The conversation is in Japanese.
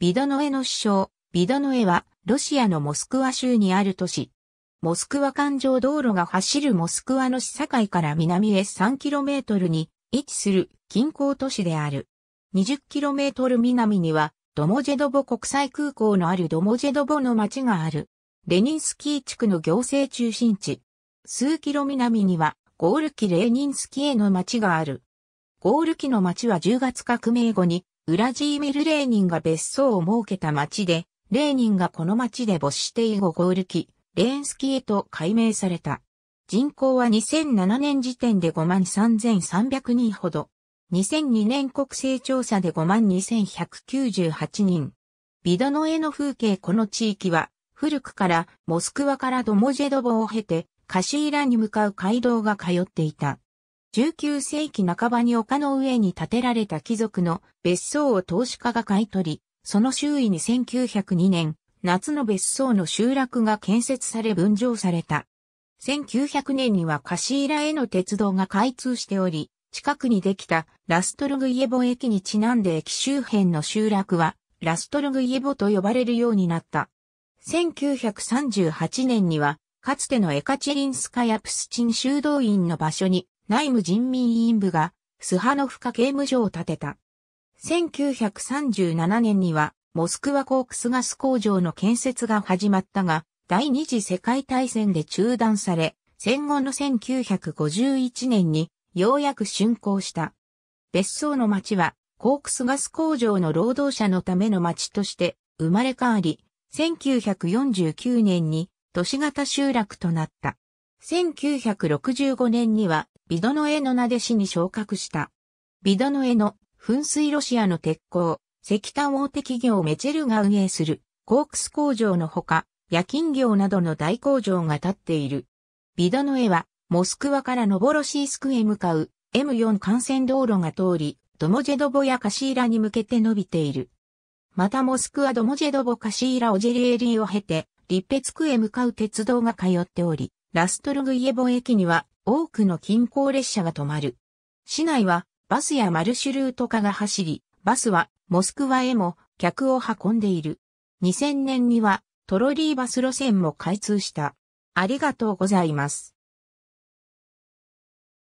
ビドノエの首相、ビドノエは、ロシアのモスクワ州にある都市。モスクワ環状道路が走るモスクワの市境から南へ 3km に位置する近郊都市である。20km 南には、ドモジェドボ国際空港のあるドモジェドボの町がある。レニンスキー地区の行政中心地。数キロ南には、ゴールキレーニンスキーへの町がある。ゴールキの町は10月革命後にウラジーミル・レーニンが別荘を設けた町で、レーニンがこの町で没して以後ゴールキ、レーンスキへと改名された。人口は2007年時点で5万3300人ほど。2002年国勢調査で5万2198人。ビドノエの風景この地域は、古くからモスクワからドモジェドボを経て、カシーラに向かう街道が通っていた。19世紀半ばに丘の上に建てられた貴族の別荘を投資家が買い取り、その周囲に1902年、夏の別荘の集落が建設され分譲された。1900年にはカシーラへの鉄道が開通しており、近くにできたラストルグイエボ駅にちなんで駅周辺の集落はラストルグイエボと呼ばれるようになった。1938年には、かつてのエカチェリンスカヤプスチン修道院の場所に内務人民委員部が、スハノフカ刑務所を建てた。1937年には、モスクワコークスガス工場の建設が始まったが、第二次世界大戦で中断され、戦後の1951年にようやく竣工した。別荘の町は、コークスガス工場の労働者のための町として生まれ変わり、1949年に都市型集落となった。1965年にはビドノエの名で市に昇格した。ビドノエの噴水ロシアの鉄鋼、石炭大手企業メチェルが運営するコークス工場のほか、夜勤業などの大工場が建っている。ビドノエは、モスクワからノボロシースクへ向かう M4 幹線道路が通り、ドモジェドボやカシーラに向けて伸びている。またモスクワドモジェドボカシーラオジェリエリーを経て、リッペツクへ向かう鉄道が通っており、ラストルグイエボ駅には多くの近郊列車が止まる。市内はバスやマルシュルート化が走り、バスはモスクワへも客を運んでいる。2000年にはトロリーバス路線も開通した。ありがとうございます。